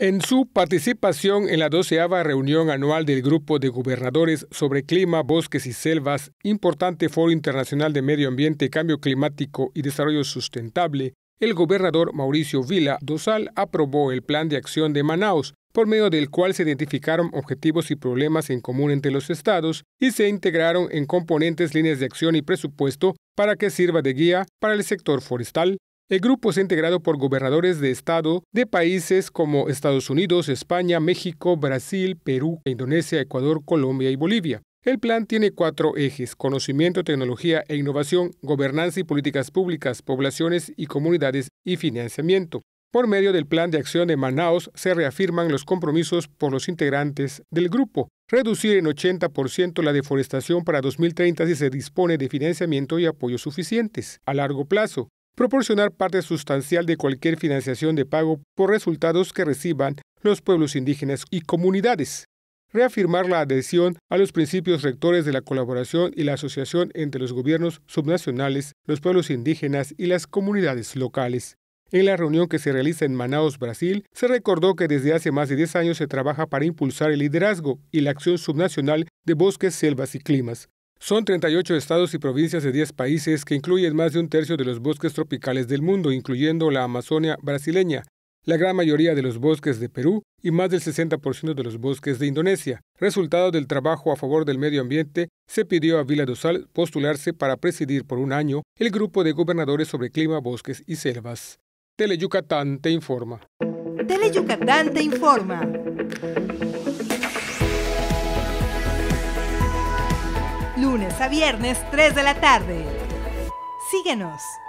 En su participación en la doceava reunión anual del Grupo de Gobernadores sobre Clima, Bosques y Selvas, importante foro internacional de medio ambiente, cambio climático y desarrollo sustentable, el gobernador Mauricio Vila Dosal aprobó el Plan de Acción de Manaus, por medio del cual se identificaron objetivos y problemas en común entre los estados y se integraron en componentes líneas de acción y presupuesto para que sirva de guía para el sector forestal, el grupo es integrado por gobernadores de Estado de países como Estados Unidos, España, México, Brasil, Perú, Indonesia, Ecuador, Colombia y Bolivia. El plan tiene cuatro ejes, conocimiento, tecnología e innovación, gobernanza y políticas públicas, poblaciones y comunidades y financiamiento. Por medio del Plan de Acción de Manaus se reafirman los compromisos por los integrantes del grupo, reducir en 80% la deforestación para 2030 si se dispone de financiamiento y apoyos suficientes a largo plazo, proporcionar parte sustancial de cualquier financiación de pago por resultados que reciban los pueblos indígenas y comunidades, reafirmar la adhesión a los principios rectores de la colaboración y la asociación entre los gobiernos subnacionales, los pueblos indígenas y las comunidades locales. En la reunión que se realiza en Manaus, Brasil, se recordó que desde hace más de 10 años se trabaja para impulsar el liderazgo y la acción subnacional de bosques, selvas y climas, son 38 estados y provincias de 10 países que incluyen más de un tercio de los bosques tropicales del mundo, incluyendo la Amazonia brasileña, la gran mayoría de los bosques de Perú y más del 60% de los bosques de Indonesia. Resultado del trabajo a favor del medio ambiente, se pidió a Vila Dosal postularse para presidir por un año el grupo de gobernadores sobre clima, bosques y selvas. Tele te informa. Tele Yucatán te informa. lunes a viernes 3 de la tarde. Síguenos.